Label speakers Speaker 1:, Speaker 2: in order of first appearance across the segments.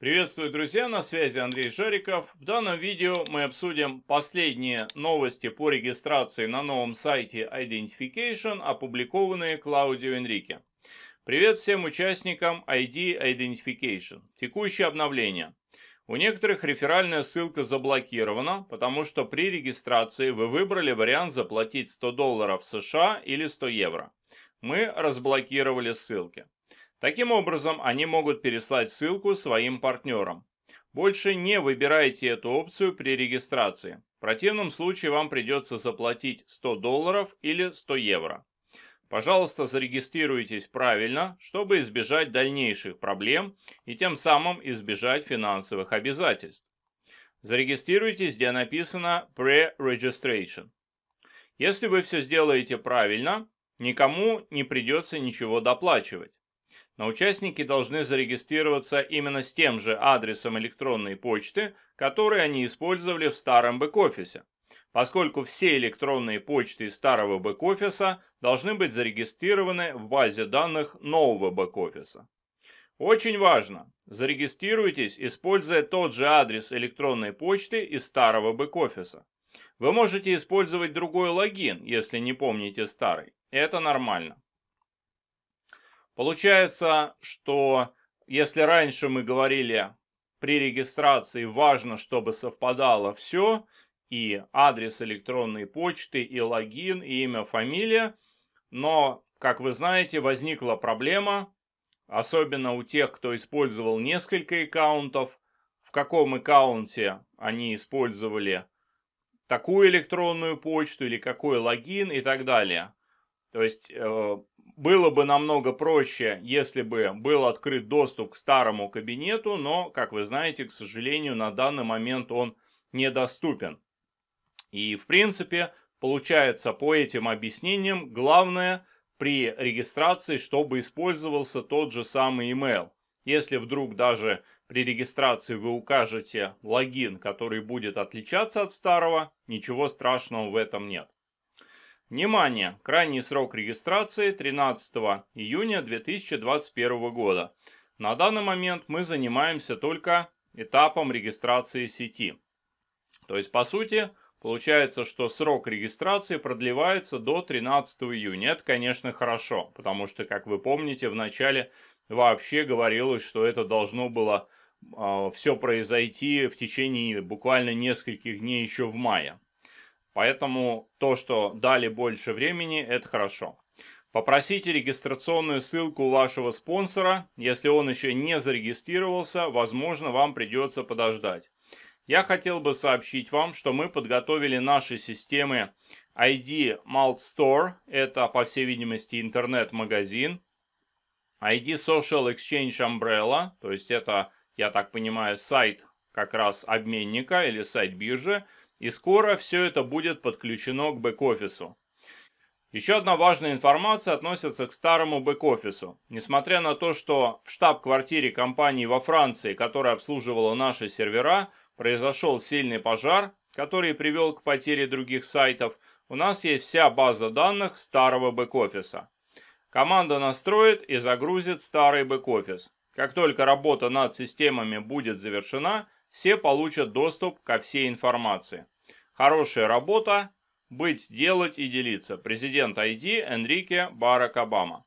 Speaker 1: Приветствую, друзья, на связи Андрей Жариков. В данном видео мы обсудим последние новости по регистрации на новом сайте Identification, опубликованные Клаудио Энрике. Привет всем участникам ID Identification. Текущее обновление. У некоторых реферальная ссылка заблокирована, потому что при регистрации вы выбрали вариант заплатить 100 долларов США или 100 евро. Мы разблокировали ссылки. Таким образом, они могут переслать ссылку своим партнерам. Больше не выбирайте эту опцию при регистрации. В противном случае вам придется заплатить 100 долларов или 100 евро. Пожалуйста, зарегистрируйтесь правильно, чтобы избежать дальнейших проблем и тем самым избежать финансовых обязательств. Зарегистрируйтесь, где написано Pre-Registration. Если вы все сделаете правильно, никому не придется ничего доплачивать но участники должны зарегистрироваться именно с тем же адресом электронной почты, который они использовали в старом бэк-офисе, поскольку все электронные почты старого бэк-офиса должны быть зарегистрированы в базе данных нового бэк-офиса. Очень важно! Зарегистрируйтесь, используя тот же адрес электронной почты из старого бэк-офиса. Вы можете использовать другой логин, если не помните старый. Это нормально. Получается, что если раньше мы говорили при регистрации важно, чтобы совпадало все, и адрес электронной почты, и логин, и имя, фамилия, но, как вы знаете, возникла проблема, особенно у тех, кто использовал несколько аккаунтов, в каком аккаунте они использовали такую электронную почту или какой логин и так далее. То есть э, было бы намного проще, если бы был открыт доступ к старому кабинету, но, как вы знаете, к сожалению, на данный момент он недоступен. И, в принципе, получается по этим объяснениям, главное при регистрации, чтобы использовался тот же самый email. Если вдруг даже при регистрации вы укажете логин, который будет отличаться от старого, ничего страшного в этом нет. Внимание! Крайний срок регистрации 13 июня 2021 года. На данный момент мы занимаемся только этапом регистрации сети. То есть, по сути, получается, что срок регистрации продлевается до 13 июня. Это, конечно, хорошо, потому что, как вы помните, в начале вообще говорилось, что это должно было э, а, все произойти в течение буквально нескольких дней еще в мае. Поэтому то, что дали больше времени, это хорошо. Попросите регистрационную ссылку у вашего спонсора. Если он еще не зарегистрировался, возможно, вам придется подождать. Я хотел бы сообщить вам, что мы подготовили наши системы ID Malt Store, это, по всей видимости, интернет-магазин, ID Social Exchange Umbrella, то есть это, я так понимаю, сайт как раз обменника или сайт биржи, и скоро все это будет подключено к бэк-офису. Еще одна важная информация относится к старому бэк-офису. Несмотря на то, что в штаб-квартире компании во Франции, которая обслуживала наши сервера, произошел сильный пожар, который привел к потере других сайтов, у нас есть вся база данных старого бэк-офиса. Команда настроит и загрузит старый бэк-офис. Как только работа над системами будет завершена – все получат доступ ко всей информации. Хорошая работа, быть, делать и делиться. Президент ID Энрике Барак Обама.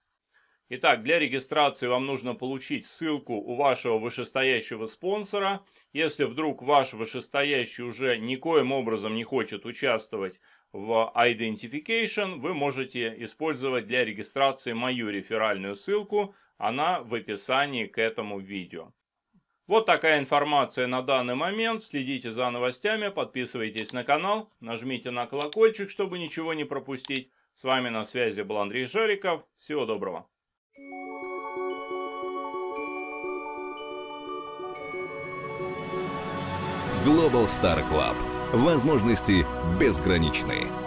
Speaker 1: Итак, для регистрации вам нужно получить ссылку у вашего вышестоящего спонсора. Если вдруг ваш вышестоящий уже никоим образом не хочет участвовать в Identification, вы можете использовать для регистрации мою реферальную ссылку. Она в описании к этому видео. Вот такая информация на данный момент. Следите за новостями, подписывайтесь на канал, нажмите на колокольчик, чтобы ничего не пропустить. С вами на связи был Андрей Шариков. Всего доброго. Global Star Club. Возможности безграничные.